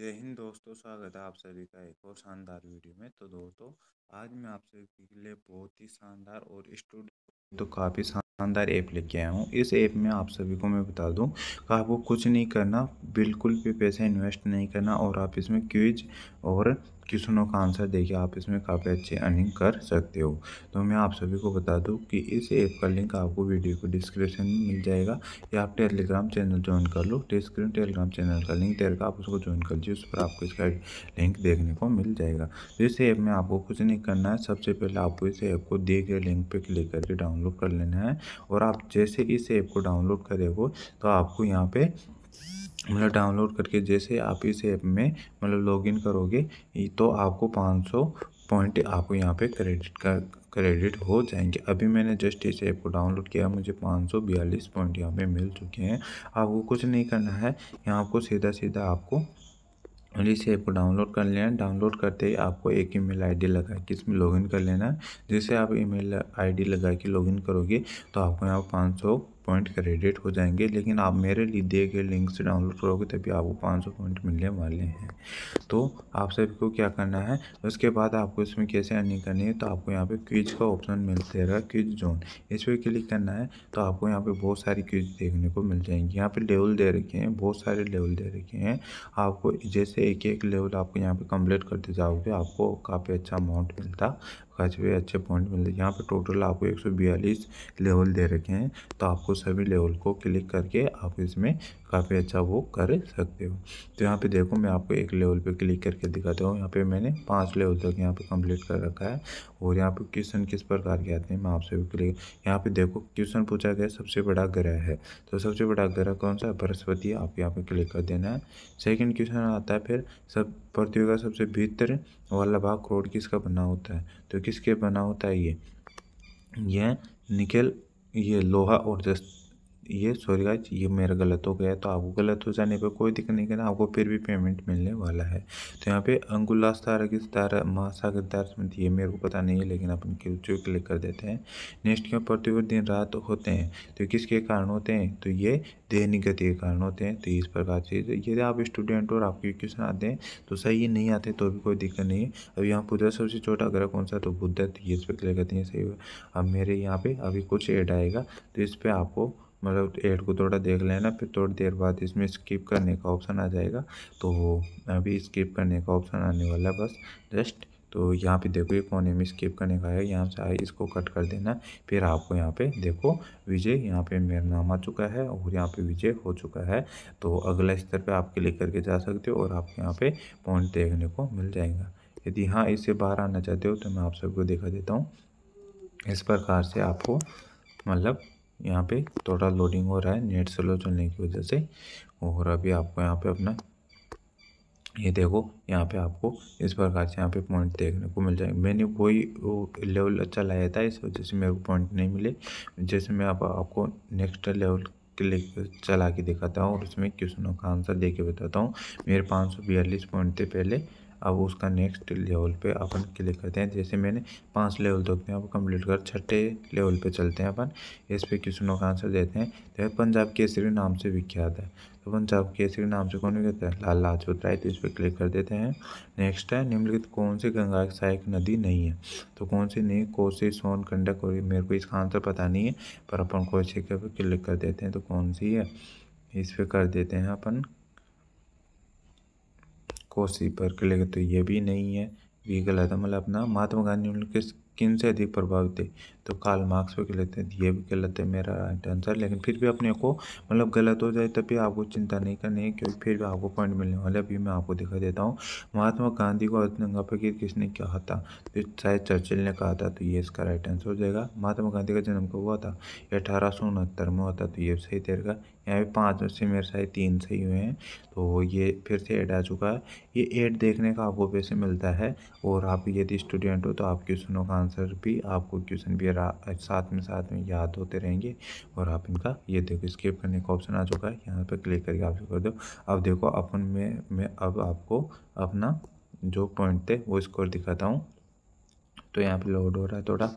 जय हिंद दोस्तों स्वागत है आप सभी का एक और शानदार वीडियो में तो दोस्तों आज मैं आप सभी के लिए बहुत ही शानदार और स्टूडेंट तो काफ़ी शानदार ऐप लेके आया हूँ इस ऐप में आप सभी को मैं बता दूँ कि आपको कुछ नहीं करना बिल्कुल भी पैसा इन्वेस्ट नहीं करना और आप इसमें क्विज और क्वेश्चनों का आंसर देखिए आप इसमें काफ़ी अच्छी अर्निंग कर सकते हो तो मैं आप सभी को बता दूं कि इस ऐप का लिंक आपको वीडियो को डिस्क्रिप्शन में मिल जाएगा या आप टेलीग्राम चैनल ज्वाइन कर लो डिस्क्रिप्शन टेलीग्राम चैनल का लिंक देकर आप उसको ज्वाइन कर लीजिए उस पर आपको इसका लिंक देखने को मिल जाएगा तो इस ऐप में आपको कुछ नहीं करना है सबसे पहले आपको इस ऐप को दिए गए लिंक पर क्लिक करके डाउनलोड कर लेना है और आप जैसे इस ऐप को डाउनलोड करेंगे तो आपको यहाँ पर मतलब डाउनलोड करके जैसे आप इस ऐप में मतलब लॉगिन करोगे तो आपको 500 पॉइंट आपको यहाँ पे क्रेडिट का क्रेडिट हो जाएंगे अभी मैंने जस्ट इस ऐप को डाउनलोड किया मुझे पाँच सौ बयालीस पॉइंट यहाँ पे मिल चुके हैं आपको कुछ नहीं करना है यहाँ आपको सीधा सीधा आपको इस ऐप को डाउनलोड कर लेना डाउनलोड करते ही आपको एक ईमेल आईडी लगा के इसमें लॉगिन कर लेना है जैसे आप ईमेल आईडी लगा के लॉगिन करोगे तो आपको यहाँ पाँच सौ पॉइंट क्रेडिट हो जाएंगे लेकिन आप मेरे लिए दिए गए लिंक से डाउनलोड करोगे तभी आपको पाँच सौ पॉइंट मिलने वाले हैं तो आप सभी को क्या करना है उसके बाद आपको इसमें कैसे अर्निंग करनी है तो आपको यहाँ पे क्विज का ऑप्शन मिलते रहेगा क्विज जोन इस पर क्लिक करना है तो आपको यहाँ पे बहुत सारी क्विज देखने को मिल जाएंगी यहाँ पे लेवल दे रखे हैं बहुत सारे लेवल दे रखे हैं आपको जैसे एक एक लेवल आपको यहाँ पे कंप्लीट करते जाओगे आपको काफ़ी अच्छा अमाउंट मिलता काफ़ी अच्छे, अच्छे पॉइंट मिलते हैं यहाँ पे टोटल आपको 142 लेवल दे रखे हैं तो आपको सभी लेवल को क्लिक करके आप इसमें काफ़ी अच्छा वो कर सकते हो तो यहाँ पे देखो मैं आपको एक लेवल पे क्लिक करके दिखाता हूँ यहाँ पे मैंने पांच लेवल तक यहाँ पे कंप्लीट कर रखा है और यहाँ पे क्वेश्चन किस प्रकार के आते हैं मैं आपसे भी क्लिक यहाँ पे देखो क्वेश्चन पूछा गया सबसे बड़ा ग्रह है तो सबसे बड़ा ग्रह कौन सा बृहस्पति आप यहाँ पर क्लिक कर देना है सेकेंड क्वेश्चन आता है फिर सब पृथ्वी का सबसे भीतर वाला भाग क्रोड किसका बना होता है तो किसके बना होता है ये यह निकल ये लोहा और जस्त ये सॉरी गाइज ये मेरा गलत हो गया तो आपको गलत हो जाने पर कोई दिक्कत नहीं करना आपको फिर भी पेमेंट मिलने वाला है तो यहाँ पे अंगुलास तारा किस तारा महासागर तार ये मेरे को पता नहीं है लेकिन अपन क्यों क्लिक कर देते हैं नेक्स्ट क्यों प्रतिवर दिन रात होते हैं तो किसके कारण होते हैं तो ये दैनिक गति के कारण होते हैं तो इस प्रकार से यदि आप स्टूडेंट और आपके क्वेश्चन आते हैं तो सही ये नहीं आते तो भी कोई दिक्कत नहीं है अब यहाँ पूरा सबसे छोटा ग्रह कौन सा तो बुद्ध तो ये इस पर क्लिक करते हैं सही अब मेरे यहाँ पर अभी कुछ एड आएगा तो इस पर आपको मतलब एड को थोड़ा देख लेना फिर थोड़ी देर बाद इसमें स्किप करने का ऑप्शन आ जाएगा तो अभी स्किप करने का ऑप्शन आने वाला है बस जस्ट तो यहाँ पे देखो ये कोने में स्किप करने का है यहाँ से आए इसको कट कर देना फिर आपको यहाँ पे देखो विजय यहाँ पे मेरा नाम आ चुका है और यहाँ पे विजय हो चुका है तो अगला स्तर पे आप क्लिक करके जा सकते हो और आपको यहाँ पे पॉइंट देखने को मिल जाएगा यदि हाँ इससे बाहर आना चाहते हो तो मैं आप सबको दिखा देता हूँ इस प्रकार से आपको मतलब यहाँ पे थोड़ा लोडिंग हो रहा है नेट स्लो चलने की वजह से और अभी आपको यहाँ पे अपना ये देखो यहाँ पे आपको इस प्रकार से यहाँ पे पॉइंट देखने को मिल जाएंगे मैंने कोई लेवल अच्छा लाया था इस वजह से मेरे को पॉइंट नहीं मिले जैसे मैं आप, आपको नेक्स्ट लेवल क्लिक चला के दिखाता हूँ और उसमें क्वेश्चनों का आंसर दे के बताता हूँ मेरे पाँच सौ बयालीस पॉइंट थे पहले अब उसका नेक्स्ट लेवल पे अपन क्लिक करते हैं जैसे मैंने पांच लेवल तो अब कंप्लीट कर छठे लेवल पे चलते हैं अपन इस पे क्वेश्चनों का आंसर देते हैं तो पंजाब केसरी नाम से विख्यात है तो पंजाब केसरी नाम से कौन कहते हैं लाल लाजपत राय तो इस पर क्लिक कर देते हैं नेक्स्ट है निम्नलिखित कौन सी गंगा सहायक नदी नहीं है तो कौन सी नहीं कोसी सोन कंडक और मेरे को इसका आंसर पता नहीं है पर अपन कोसी के क्लिक कर देते हैं तो कौन सी है इस पर कर देते हैं अपन कोसी पर क्लिक तो ये भी नहीं है गलत है मतलब अपना महात्मा गांधी उनके किन से अधिक प्रभावित थे तो काल मार्क्स भी लेते हैं ये भी लेते हैं मेरा राइट आंसर लेकिन फिर भी अपने को मतलब गलत हो जाए तभी आपको चिंता नहीं करनी है क्योंकि फिर भी आपको पॉइंट मिलने वाले अभी मैं आपको दिखा देता हूँ महात्मा गांधी को तिरंगा फकीर किसने कहा था तो शायद चर्चिल ने कहा था तो ये इसका राइट आंसर हो जाएगा महात्मा गांधी का जन्म कब हुआ था अठारह सौ उनहत्तर में हुआ था तो ये सही देगा यहाँ पे पाँच में से मेरे शायद तीन सही हुए हैं तो ये फिर से ऐड आ चुका है ये ऐड देखने का आपको पैसे मिलता है और आप यदि स्टूडेंट हो तो आप क्वेश्चनों का आंसर भी आपको क्वेश्चन भी फिर साथ में साथ में याद होते रहेंगे और आप इनका ये देखो स्केप करने का ऑप्शन आ चुका है यहाँ पर क्लिक करके आप कर दो अब देखो अपन में मैं अब आपको अपना जो पॉइंट थे वो स्कोर दिखाता हूँ तो यहाँ पे लोड हो रहा है थोड़ा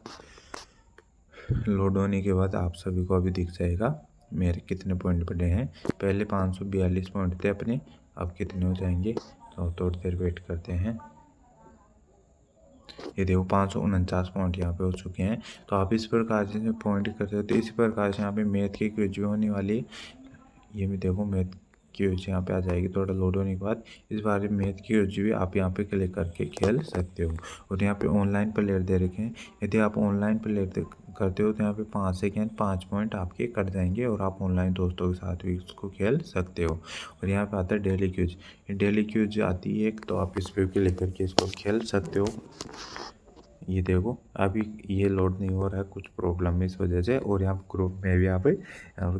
लोड होने के बाद आप सभी को अभी दिख जाएगा मेरे कितने पॉइंट पड़े हैं पहले पाँच पॉइंट थे अपने अब कितने हो जाएंगे तो थोड़ी देर वेट करते हैं ये देखो पाँच सौ उनचास पॉइंट यहाँ पे हो चुके हैं तो आप इस प्रकार से पॉइंट कर सकते हो तो इसी प्रकार से यहाँ पे मैथ की क्विज भी होने वाली है ये भी देखो मैथ की क्विज यहाँ पे आ जाएगी थोड़ा लोड होने के बाद इस बारे में मैथ की क्विज भी आप यहाँ पे क्लिक करके खेल सकते हो और यहाँ पे ऑनलाइन प्लेयर दे रखे हैं यदि आप ऑनलाइन प्लेयर करते हो तो यहाँ पे पाँच सेकेंड पाँच पॉइंट आपके कट जाएंगे और आप ऑनलाइन दोस्तों के साथ भी इसको खेल सकते हो और यहाँ पे आता है डेली क्यूज डेली क्यूज आती है तो आप इस पर भी लेकर के इसको खेल सकते हो ये देखो अभी ये लोड नहीं हो रहा है कुछ प्रॉब्लम इस वजह से और यहाँ ग्रुप में भी आप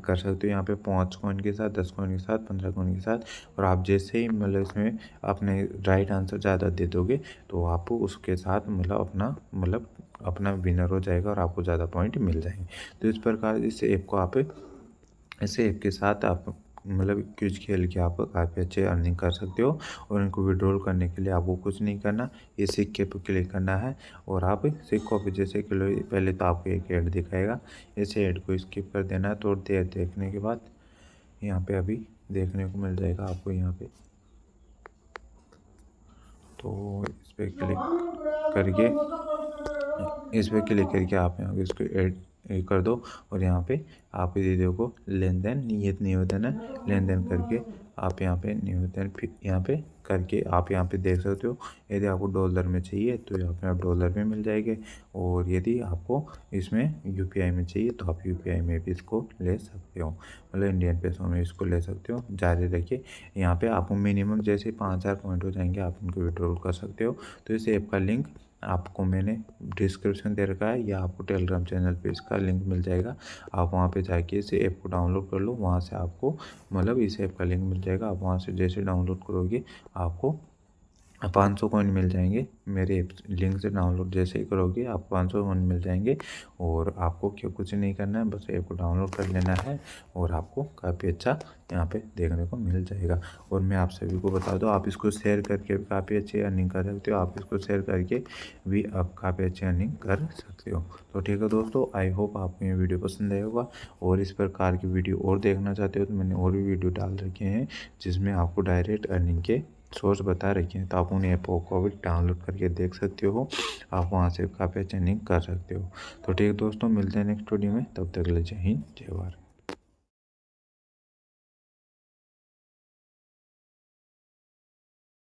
कर सकते हो यहाँ पे पाँच कॉइन के साथ दस कॉइन के साथ पंद्रह कॉइन के साथ और आप जैसे ही मतलब इसमें अपने राइट आंसर ज़्यादा दे दोगे तो आप उसके साथ मतलब अपना मतलब अपना विनर हो जाएगा और आपको ज़्यादा पॉइंट मिल जाएंगे तो इस प्रकार इस ऐप को आप इस ऐप के साथ आप मतलब क्यूज खेल के आप काफ़ी अच्छे अर्निंग कर सकते हो और इनको विड्रॉल करने के लिए आपको कुछ नहीं करना ये सिक्के पर क्लिक करना है और आप सिक्को पर जैसे क्लो पहले तो आपको एक ऐड दिखाएगा इस ऐड को स्किप कर देना है थोड़ी तो देर देखने के बाद यहाँ पे अभी देखने को मिल जाएगा आपको यहाँ पे तो इस पर क्लिक करके इस पर क्लिक करके आप यहाँ पर इसको ऐड कर दो और यहाँ पे आप ये देखो को लेन देन नियत निवेदन है लेन देन करके आप यहाँ पे निवेदन फिर यहाँ पे करके आप यहाँ पे देख सकते हो यदि आपको डॉलर में चाहिए तो यहाँ पे आप डॉलर में मिल जाएंगे और यदि आपको इसमें यूपीआई में चाहिए तो आप यूपीआई में भी इसको ले सकते हो मतलब इंडियन पैसों में इसको ले सकते हो जारी रखिए यहाँ पे आपको मिनिमम जैसे पाँच हज़ार पॉइंट हो जाएंगे आप उनको विड्रॉल कर सकते हो तो इस ऐप का लिंक आपको मैंने डिस्क्रिप्शन दे रखा है या आपको टेलीग्राम चैनल पे इसका लिंक मिल जाएगा आप वहाँ पे जाके इस ऐप को डाउनलोड कर लो वहाँ से आपको मतलब इस ऐप का लिंक मिल जाएगा आप वहाँ से जैसे डाउनलोड करोगे आपको पाँच सौ कॉइन मिल जाएंगे मेरे लिंक से डाउनलोड जैसे ही करोगे आप पाँच सौ कॉइन मिल जाएंगे और आपको क्यों कुछ नहीं करना है बस ऐप को डाउनलोड कर लेना है और आपको काफ़ी अच्छा यहाँ पे देखने को मिल जाएगा और मैं आप सभी को बता दूँ आप इसको शेयर करके भी काफ़ी अच्छी अर्निंग कर सकते हो आप इसको शेयर करके भी आप काफ़ी अच्छी अर्निंग कर सकते हो तो ठीक है दोस्तों आई होप आपको ये वीडियो पसंद आएगा और इस प्रकार की वीडियो और देखना चाहते हो तो मैंने और भी वीडियो डाल रखे हैं जिसमें आपको डायरेक्ट अर्निंग के सोर्स बता रखे हैं तो आप उन ऐपों को भी डाउनलोड करके देख सकते हो आप वहाँ से काफ़ी अच्छा कर सकते हो तो ठीक दोस्तों मिलते हैं नेक्स्ट वीडियो में तब तक ले जय हिंद जय भारत